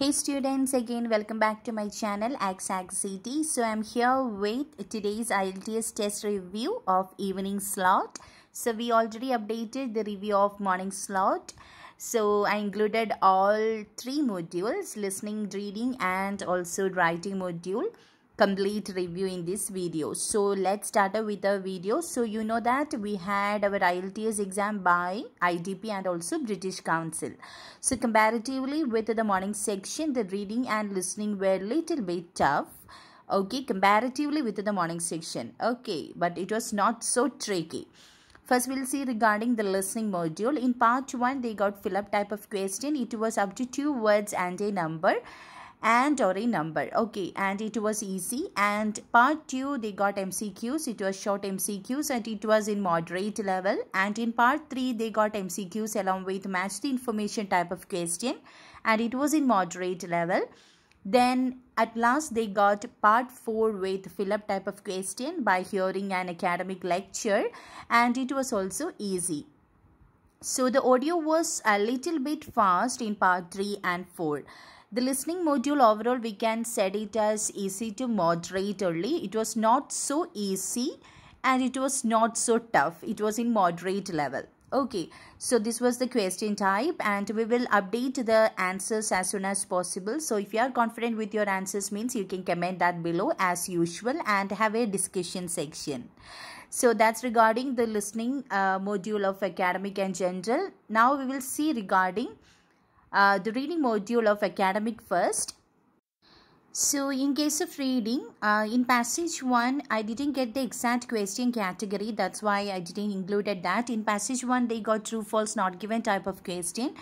Hey students again welcome back to my channel AXAGCT. So I'm here with today's IELTS test review of evening slot. So we already updated the review of morning slot. So I included all three modules listening, reading and also writing module complete review in this video so let's start up with the video so you know that we had our IELTS exam by IDP and also British Council so comparatively with the morning section the reading and listening were little bit tough okay comparatively with the morning section okay but it was not so tricky First, we'll see regarding the listening module. In part 1, they got fill-up type of question. It was up to two words and a number and or a number okay and it was easy and part 2 they got mcqs it was short mcqs and it was in moderate level and in part 3 they got mcqs along with match the information type of question and it was in moderate level then at last they got part 4 with fill-up type of question by hearing an academic lecture and it was also easy. So the audio was a little bit fast in part 3 and 4 the listening module overall we can set it as easy to moderate only it was not so easy and it was not so tough it was in moderate level okay so this was the question type and we will update the answers as soon as possible so if you are confident with your answers means you can comment that below as usual and have a discussion section so that's regarding the listening uh, module of academic and general now we will see regarding uh, the reading module of academic first. So in case of reading, uh, in passage 1, I didn't get the exact question category. That's why I didn't included that. In passage 1, they got true, false, not given type of question.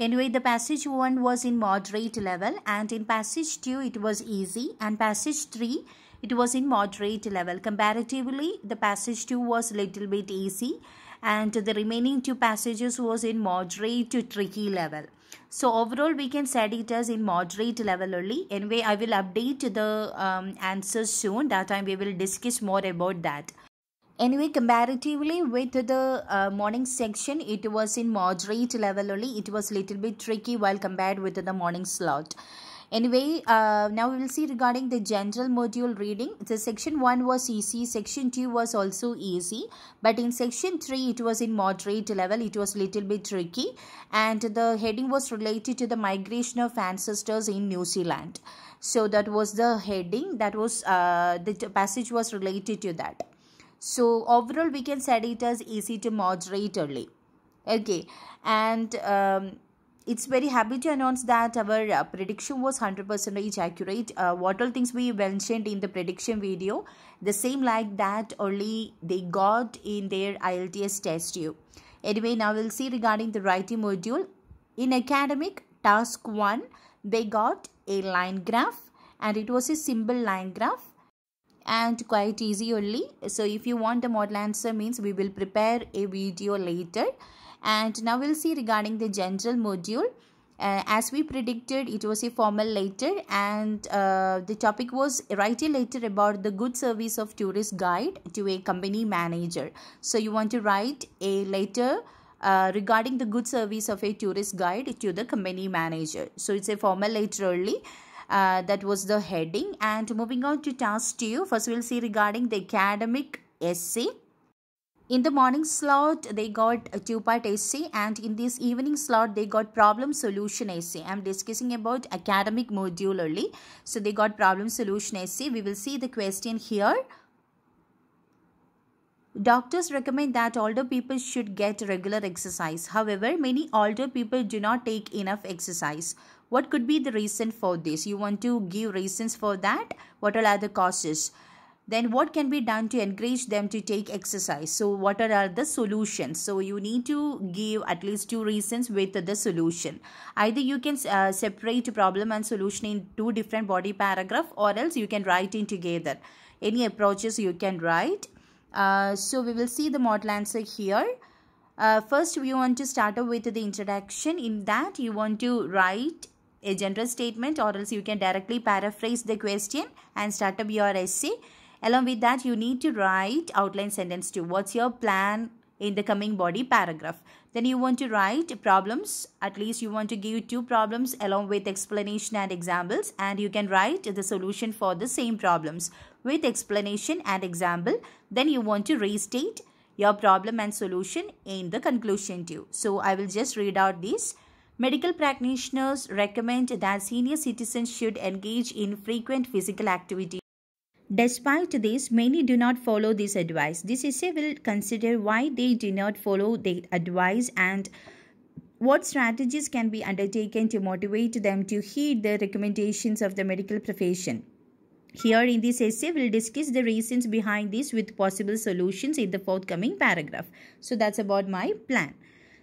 Anyway, the passage 1 was in moderate level and in passage 2, it was easy. And passage 3, it was in moderate level. Comparatively, the passage 2 was little bit easy and the remaining two passages was in moderate to tricky level. So overall, we can set it as a moderate level only. Anyway, I will update the um, answers soon. That time we will discuss more about that. Anyway, comparatively with the uh, morning section, it was in moderate level only. It was little bit tricky while compared with the morning slot. Anyway, uh, now we will see regarding the general module reading. The section 1 was easy, section 2 was also easy. But in section 3, it was in moderate level. It was little bit tricky. And the heading was related to the migration of ancestors in New Zealand. So that was the heading. That was, uh, the passage was related to that. So overall, we can set it as easy to moderate early. Okay. And... Um, it's very happy to announce that our uh, prediction was 100% accurate. Uh, what all things we mentioned in the prediction video, the same like that only they got in their IELTS test due. Anyway, now we'll see regarding the writing module. In academic, task 1, they got a line graph and it was a simple line graph and quite easy only. So if you want the model answer means we will prepare a video later and now we'll see regarding the general module uh, as we predicted it was a formal letter and uh, the topic was write a letter about the good service of tourist guide to a company manager so you want to write a letter uh, regarding the good service of a tourist guide to the company manager so it's a formal letter only uh, that was the heading and moving on to task 2 first we'll see regarding the academic essay in the morning slot, they got two-part essay and in this evening slot, they got problem solution essay. I'm discussing about academic module only. So, they got problem solution essay. We will see the question here. Doctors recommend that older people should get regular exercise. However, many older people do not take enough exercise. What could be the reason for this? You want to give reasons for that? What are the causes? then what can be done to encourage them to take exercise so what are, the solutions so you need to give at least two reasons with the solution either you can uh, separate problem and solution in two different body paragraph or else you can write in together any approaches you can write uh, so we will see the model answer here uh, first we want to start off with the introduction in that you want to write a general statement or else you can directly paraphrase the question and start up your essay Along with that, you need to write outline sentence 2. What's your plan in the coming body paragraph? Then you want to write problems. At least you want to give two problems along with explanation and examples. And you can write the solution for the same problems with explanation and example. Then you want to restate your problem and solution in the conclusion too. So I will just read out these. Medical practitioners recommend that senior citizens should engage in frequent physical activity. Despite this, many do not follow this advice. This essay will consider why they do not follow the advice and what strategies can be undertaken to motivate them to heed the recommendations of the medical profession. Here in this essay, we'll discuss the reasons behind this with possible solutions in the forthcoming paragraph. So that's about my plan.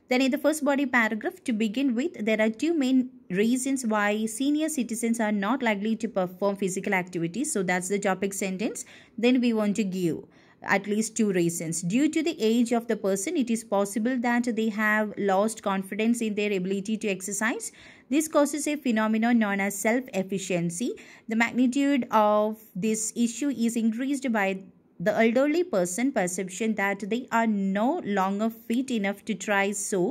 Then in the first body paragraph, to begin with, there are two main reasons why senior citizens are not likely to perform physical activities. So that's the topic sentence. Then we want to give at least two reasons. Due to the age of the person, it is possible that they have lost confidence in their ability to exercise. This causes a phenomenon known as self-efficiency. The magnitude of this issue is increased by the elderly person perception that they are no longer fit enough to try so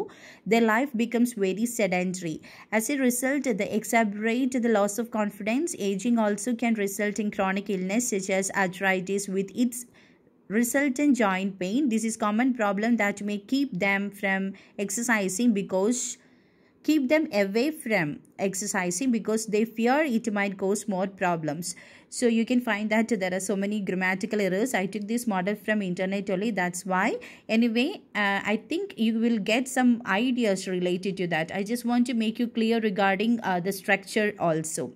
their life becomes very sedentary as a result they exacerbate the loss of confidence aging also can result in chronic illness such as arthritis with its resultant joint pain this is common problem that may keep them from exercising because keep them away from exercising because they fear it might cause more problems. So you can find that there are so many grammatical errors. I took this model from internet only. That's why. Anyway, uh, I think you will get some ideas related to that. I just want to make you clear regarding uh, the structure also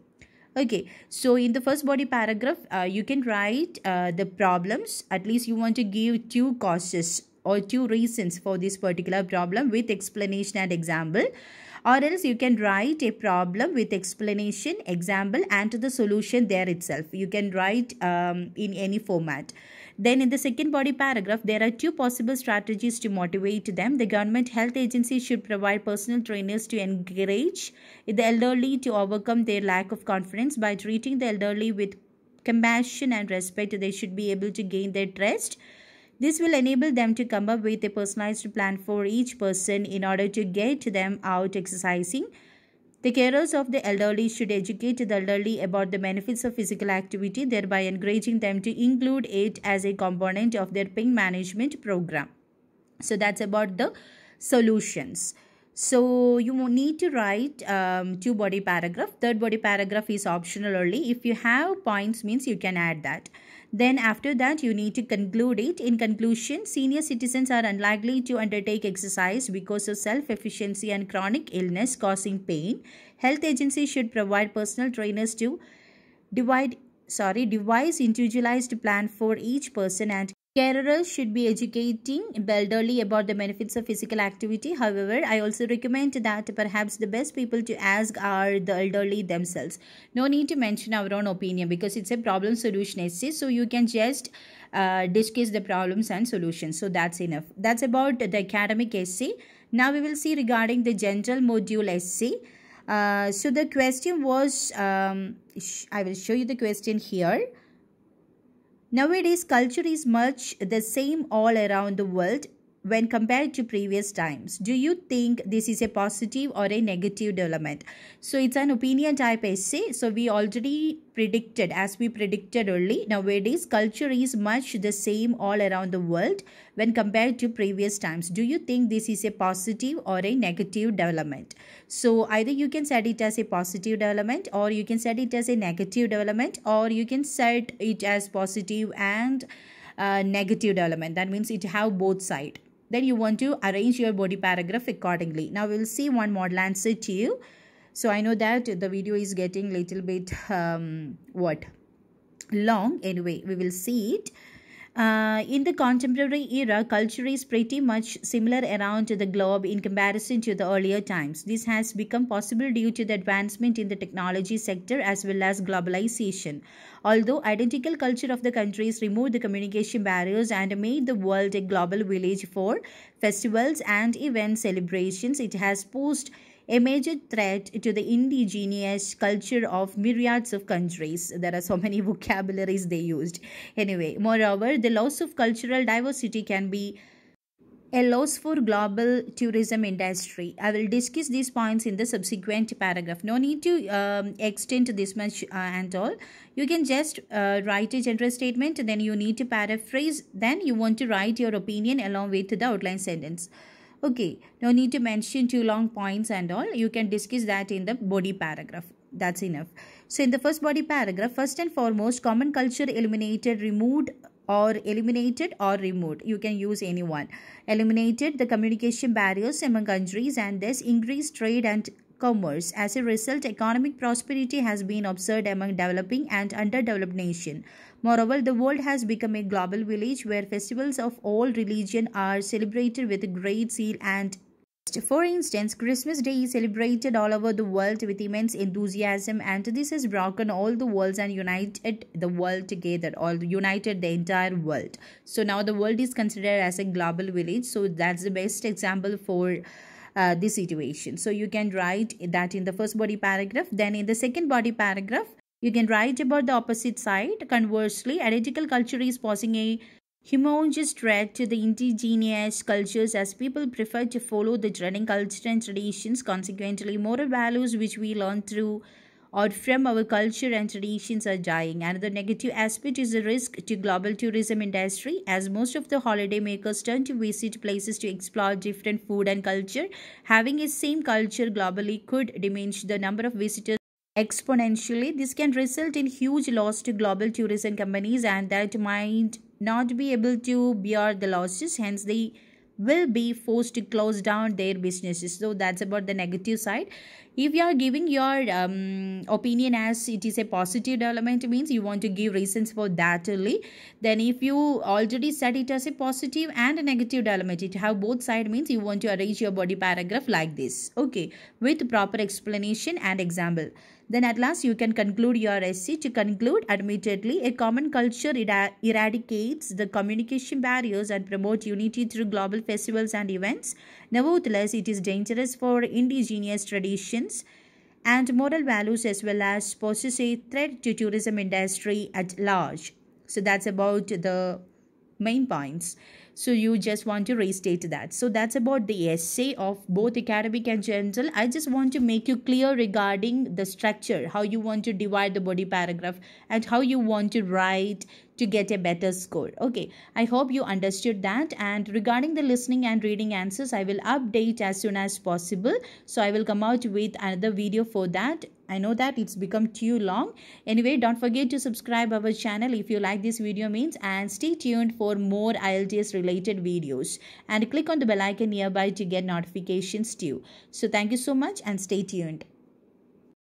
okay so in the first body paragraph uh, you can write uh, the problems at least you want to give two causes or two reasons for this particular problem with explanation and example or else you can write a problem with explanation, example and the solution there itself. You can write um, in any format. Then in the second body paragraph, there are two possible strategies to motivate them. The government health agency should provide personal trainers to encourage the elderly to overcome their lack of confidence by treating the elderly with compassion and respect. They should be able to gain their trust this will enable them to come up with a personalized plan for each person in order to get them out exercising. The carers of the elderly should educate the elderly about the benefits of physical activity, thereby encouraging them to include it as a component of their pain management program. So that's about the solutions. So you need to write um, two body paragraph. Third body paragraph is optional only. If you have points means you can add that. Then after that, you need to conclude it. In conclusion, senior citizens are unlikely to undertake exercise because of self-efficiency and chronic illness causing pain. Health agencies should provide personal trainers to divide sorry devise individualized plan for each person and Carers should be educating elderly about the benefits of physical activity. However, I also recommend that perhaps the best people to ask are the elderly themselves. No need to mention our own opinion because it's a problem solution essay. So you can just uh, discuss the problems and solutions. So that's enough. That's about the academic essay. Now we will see regarding the general module essay. Uh, so the question was, um, I will show you the question here. Nowadays, culture is much the same all around the world when compared to previous times. Do you think this is a positive or a negative development? So it's an opinion type essay. So we already predicted as we predicted early. Nowadays culture is much the same all around the world when compared to previous times. Do you think this is a positive or a negative development? So either you can set it as a positive development or you can set it as a negative development or you can set it as positive and uh, negative development. That means it have both side then you want to arrange your body paragraph accordingly now we'll see one model answer to you so i know that the video is getting little bit um, what long anyway we will see it uh, in the contemporary era, culture is pretty much similar around the globe in comparison to the earlier times. This has become possible due to the advancement in the technology sector as well as globalization. Although identical culture of the countries removed the communication barriers and made the world a global village for festivals and event celebrations, it has posed a major threat to the indigenous culture of myriads of countries. There are so many vocabularies they used. Anyway, moreover, the loss of cultural diversity can be a loss for global tourism industry. I will discuss these points in the subsequent paragraph. No need to um, extend this much uh, and all. You can just uh, write a general statement, then you need to paraphrase, then you want to write your opinion along with the outline sentence. Okay, no need to mention too long points and all. You can discuss that in the body paragraph. That's enough. So in the first body paragraph, first and foremost, common culture eliminated, removed or eliminated or removed. You can use anyone. Eliminated the communication barriers among countries and thus increased trade and commerce. As a result, economic prosperity has been observed among developing and underdeveloped nations. Moreover, the world has become a global village where festivals of all religion are celebrated with great zeal and for instance, Christmas Day is celebrated all over the world with immense enthusiasm, and this has broken all the worlds and united the world together, or united the entire world. So now the world is considered as a global village. So that's the best example for. Uh, this situation so you can write that in the first body paragraph then in the second body paragraph you can write about the opposite side. Conversely, heretical culture is posing a humongous threat to the indigenous cultures as people prefer to follow the running culture and traditions. Consequently, moral values which we learn through or from our culture and traditions are dying. Another negative aspect is the risk to global tourism industry as most of the holidaymakers turn to visit places to explore different food and culture. Having a same culture globally could diminish the number of visitors exponentially. This can result in huge loss to global tourism companies and that might not be able to bear the losses. Hence, they will be forced to close down their businesses. So that's about the negative side if you are giving your um, opinion as it is a positive development means you want to give reasons for that only then if you already said it as a positive and a negative development it have both side means you want to arrange your body paragraph like this okay with proper explanation and example then at last you can conclude your essay to conclude admittedly a common culture eradicates the communication barriers and promote unity through global festivals and events nevertheless it is dangerous for indigenous traditions and moral values as well as poses a threat to tourism industry at large. So that's about the main points. So you just want to restate that. So that's about the essay of both academic and general. I just want to make you clear regarding the structure, how you want to divide the body paragraph and how you want to write to get a better score. Okay, I hope you understood that. And regarding the listening and reading answers, I will update as soon as possible. So I will come out with another video for that. I know that it's become too long. Anyway, don't forget to subscribe our channel if you like this video means and stay tuned for more IELTS related videos and click on the bell icon nearby to get notifications too. So thank you so much and stay tuned.